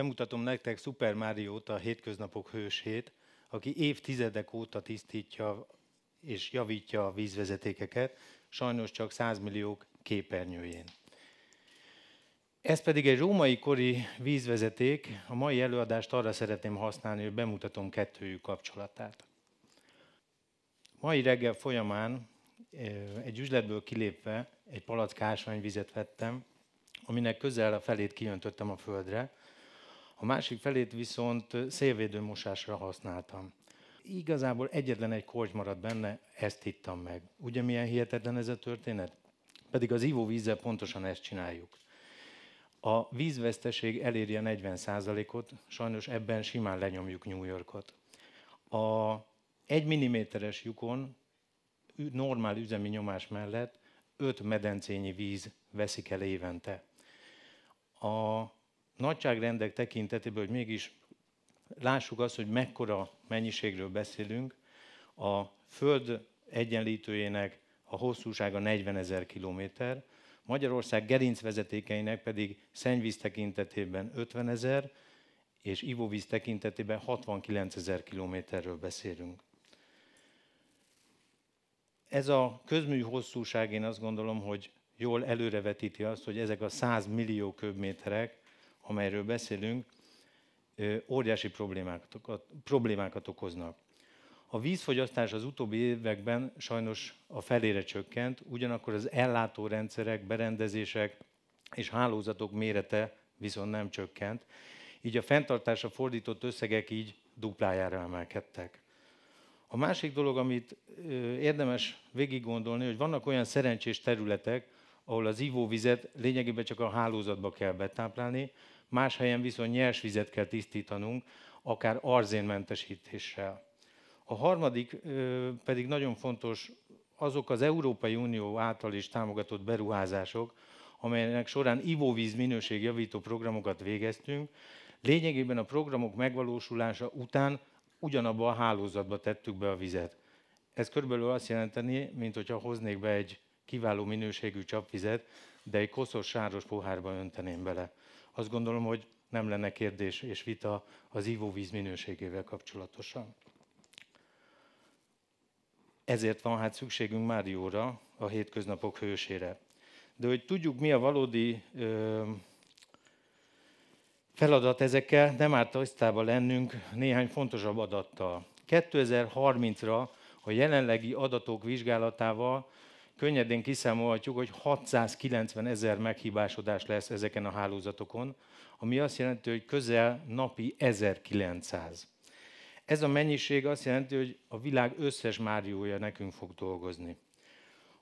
bemutatom nektek Super mario a hétköznapok hősét, aki évtizedek óta tisztítja és javítja a vízvezetékeket, sajnos csak 100 milliók képernyőjén. Ez pedig egy római kori vízvezeték, a mai előadást arra szeretném használni, hogy bemutatom kettőjük kapcsolatát. Mai reggel folyamán eh, egy üzletből kilépve egy palack ásványvizet vettem, aminek közel a felét kijöntöttem a földre, a másik felét viszont szélvédőmosásra használtam. Igazából egyetlen egy korty maradt benne, ezt hittem meg. Ugye milyen hihetetlen ez a történet? Pedig az ivóvízzel pontosan ezt csináljuk. A vízveszteség eléri a 40%-ot, sajnos ebben simán lenyomjuk New Yorkot. A egy milliméteres lyukon normál üzemi nyomás mellett 5 medencényi víz veszik el évente. A nagyságrendek tekintetéből, hogy mégis lássuk azt, hogy mekkora mennyiségről beszélünk, a Föld egyenlítőjének a hosszúsága 40 ezer kilométer, Magyarország gerincvezetékeinek pedig szennyvíz tekintetében 50 ezer, és ivóvíz tekintetében 69 ezer kilométerről beszélünk. Ez a közmű hosszúság, én azt gondolom, hogy jól előrevetíti azt, hogy ezek a 100 millió köbméterek amelyről beszélünk, óriási problémákat, problémákat okoznak. A vízfogyasztás az utóbbi években sajnos a felére csökkent, ugyanakkor az ellátórendszerek, berendezések és hálózatok mérete viszont nem csökkent, így a fenntartásra fordított összegek így duplájára emelkedtek. A másik dolog, amit érdemes végig gondolni, hogy vannak olyan szerencsés területek, ahol az ivóvizet lényegében csak a hálózatba kell betáplálni, más helyen viszont nyers vizet kell tisztítanunk, akár arzénmentesítéssel. A harmadik pedig nagyon fontos, azok az Európai Unió által is támogatott beruházások, amelynek során ivóvíz minőségjavító programokat végeztünk, lényegében a programok megvalósulása után ugyanabba a hálózatba tettük be a vizet. Ez körülbelül azt jelenteni, mint hogyha hoznék be egy kiváló minőségű csapvizet, de egy koszos sáros pohárba önteném bele azt gondolom, hogy nem lenne kérdés és vita az ivóvíz minőségével kapcsolatosan. Ezért van hát szükségünk Márióra, a hétköznapok hősére. De hogy tudjuk, mi a valódi ö, feladat ezekkel, nem árt tisztában lennünk néhány fontosabb adattal. 2030-ra a jelenlegi adatok vizsgálatával könnyedén kiszámolhatjuk, hogy 690 ezer meghibásodás lesz ezeken a hálózatokon, ami azt jelenti, hogy közel napi 1900. Ez a mennyiség azt jelenti, hogy a világ összes máriója nekünk fog dolgozni.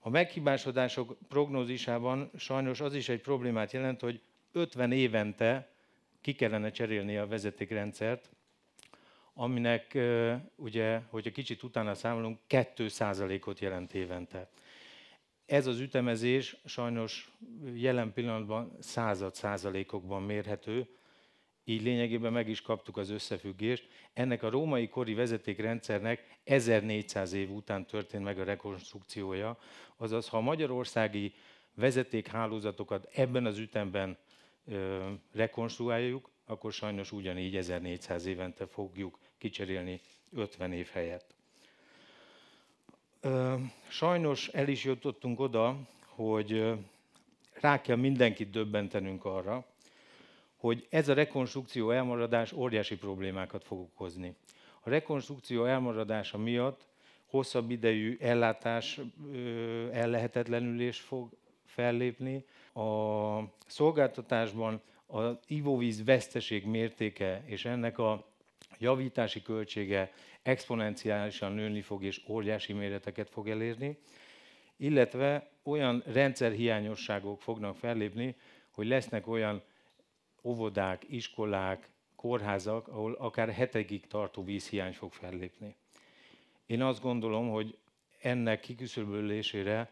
A meghibásodások prognózisában sajnos az is egy problémát jelent, hogy 50 évente ki kellene cserélni a vezetékrendszert, aminek ugye, hogyha kicsit utána számolunk, 2%-ot jelent évente. Ez az ütemezés sajnos jelen pillanatban század százalékokban mérhető, így lényegében meg is kaptuk az összefüggést. Ennek a római kori vezetékrendszernek 1400 év után történt meg a rekonstrukciója, azaz ha a magyarországi vezetékhálózatokat ebben az ütemben ö, rekonstruáljuk, akkor sajnos ugyanígy 1400 évente fogjuk kicserélni 50 év helyett. Sajnos el is jutottunk oda, hogy rá kell mindenkit döbbentenünk arra, hogy ez a rekonstrukció elmaradás óriási problémákat fog okozni. A rekonstrukció elmaradása miatt hosszabb idejű ellátás ellehetetlenülés fog fellépni. A szolgáltatásban az ivóvíz veszteség mértéke és ennek a javítási költsége exponenciálisan nőni fog és óriási méreteket fog elérni, illetve olyan rendszerhiányosságok fognak fellépni, hogy lesznek olyan óvodák, iskolák, kórházak, ahol akár hetekig tartó vízhiány fog fellépni. Én azt gondolom, hogy ennek kiküszöbölésére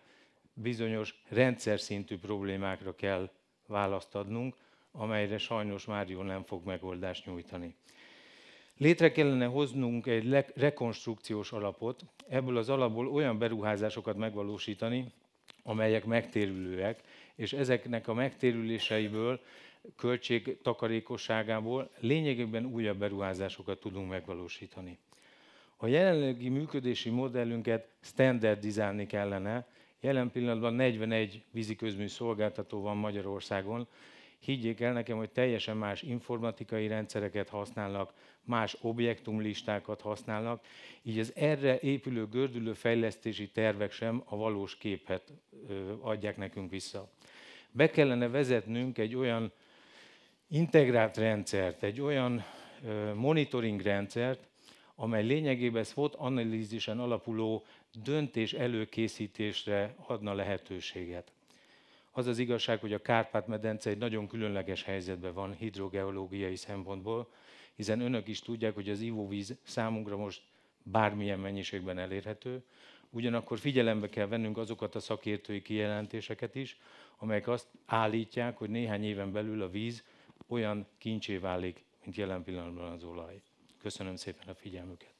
bizonyos rendszer szintű problémákra kell választ adnunk, amelyre sajnos már nem fog megoldást nyújtani. Létre kellene hoznunk egy rekonstrukciós alapot, ebből az alapból olyan beruházásokat megvalósítani, amelyek megtérülőek, és ezeknek a megtérüléseiből, költség takarékosságából lényegében újabb beruházásokat tudunk megvalósítani. A jelenlegi működési modellünket standardizálni kellene, jelen pillanatban 41 víziközmű szolgáltató van Magyarországon, Higgyék el nekem, hogy teljesen más informatikai rendszereket használnak, más objektumlistákat használnak, így az erre épülő, gördülő fejlesztési tervek sem a valós képet adják nekünk vissza. Be kellene vezetnünk egy olyan integrált rendszert, egy olyan monitoring rendszert, amely lényegében SWOT analízisen alapuló döntés előkészítésre adna lehetőséget. Az az igazság, hogy a Kárpát-medence egy nagyon különleges helyzetben van hidrogeológiai szempontból, hiszen önök is tudják, hogy az ivóvíz számunkra most bármilyen mennyiségben elérhető, ugyanakkor figyelembe kell vennünk azokat a szakértői kijelentéseket is, amelyek azt állítják, hogy néhány éven belül a víz olyan kincsé válik, mint jelen pillanatban az olaj. Köszönöm szépen a figyelmüket.